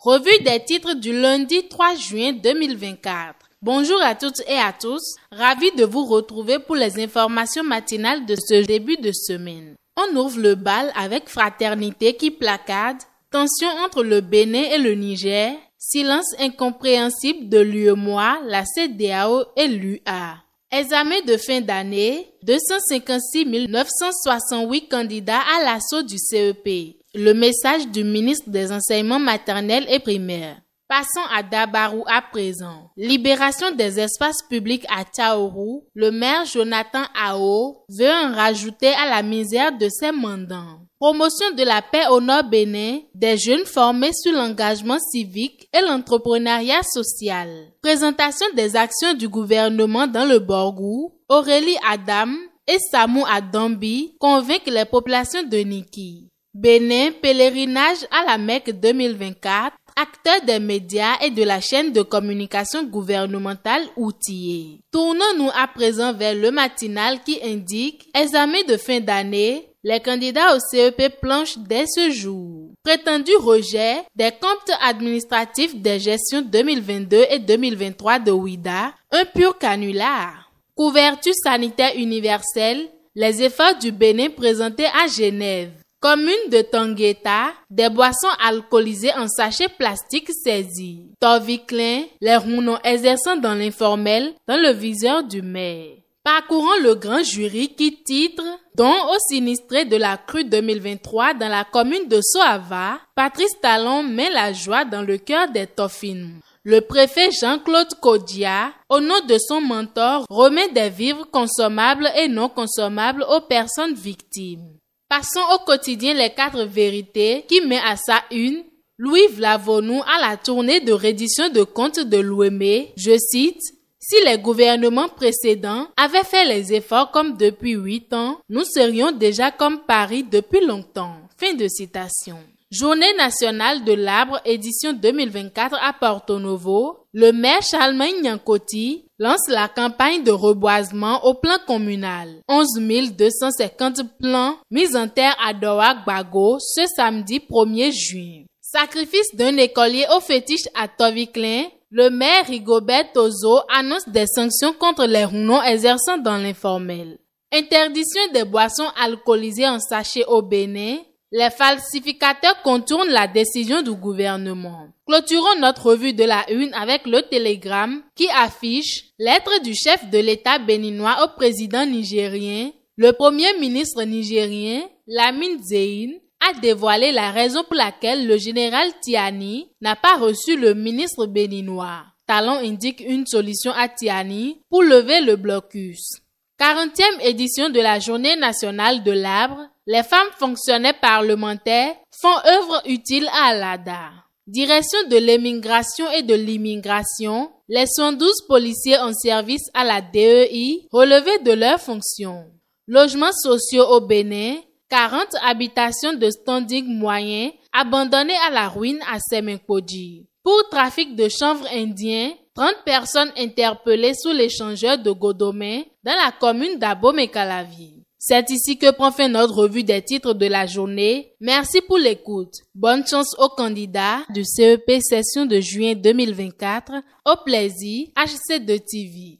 Revue des titres du lundi 3 juin 2024. Bonjour à toutes et à tous. Ravi de vous retrouver pour les informations matinales de ce début de semaine. On ouvre le bal avec Fraternité qui placade, tension entre le Bénin et le Niger, silence incompréhensible de l'UEMOA, la CDAO et l'UA. Examen de fin d'année, 256 968 candidats à l'assaut du CEP le message du ministre des Enseignements maternels et primaires. Passons à Dabarou à présent. Libération des espaces publics à Taourou, le maire Jonathan Ao veut en rajouter à la misère de ses mandants. Promotion de la paix au Nord Bénin, des jeunes formés sur l'engagement civique et l'entrepreneuriat social. Présentation des actions du gouvernement dans le Borgou, Aurélie Adam et Samu Adambi convainquent les populations de Niki. Bénin, pèlerinage à la Mecque 2024, acteur des médias et de la chaîne de communication gouvernementale outillée. Tournons-nous à présent vers le matinal qui indique examen de fin d'année. Les candidats au CEP planchent dès ce jour. Prétendu rejet des comptes administratifs des gestions 2022 et 2023 de Ouida, un pur canular. Couverture sanitaire universelle, les efforts du Bénin présentés à Genève. Commune de Tangueta, des boissons alcoolisées en sachets plastiques saisies. Toviclin, les rounons exerçant dans l'informel, dans le viseur du maire. Parcourant le grand jury qui titre Don au sinistré de la crue 2023 dans la commune de Soava, Patrice Talon met la joie dans le cœur des Toffines. Le préfet Jean-Claude Kodia, au nom de son mentor, remet des vivres consommables et non consommables aux personnes victimes. Passons au quotidien les quatre vérités qui met à sa une Louis Vlavonou à la tournée de reddition de comptes de l'OME. Je cite si les gouvernements précédents avaient fait les efforts comme depuis huit ans, nous serions déjà comme Paris depuis longtemps. Fin de citation. Journée nationale de l'arbre édition 2024 à Porto Novo, le maire Charlemagne Nyankoti lance la campagne de reboisement au plan communal. 11 250 plans mis en terre à Doha Bago ce samedi 1er juin. Sacrifice d'un écolier au fétiche à Toviclin, le maire Rigobert Tozo annonce des sanctions contre les rounons exerçant dans l'informel. Interdiction des boissons alcoolisées en sachet au Bénin, les falsificateurs contournent la décision du gouvernement. Clôturons notre revue de la une avec le télégramme qui affiche Lettre du chef de l'État béninois au président nigérien. Le premier ministre nigérien, Lamine Zein, a dévoilé la raison pour laquelle le général Tiani n'a pas reçu le ministre béninois. Talon indique une solution à Tiani pour lever le blocus. 40e édition de la Journée nationale de l'arbre les femmes fonctionnaires parlementaires font œuvre utile à l'ADA. Direction de l'émigration et de l'immigration, les 112 policiers en service à la DEI relevés de leurs fonctions. Logements sociaux au Bénin, 40 habitations de standing moyen abandonnées à la ruine à Semenkoji. Pour trafic de chanvre indien, 30 personnes interpellées sous l'échangeur de Godomé dans la commune d'Abomekalavi. C'est ici que prend fin notre revue des titres de la journée. Merci pour l'écoute. Bonne chance aux candidats du CEP session de juin 2024. Au plaisir, HC2 TV.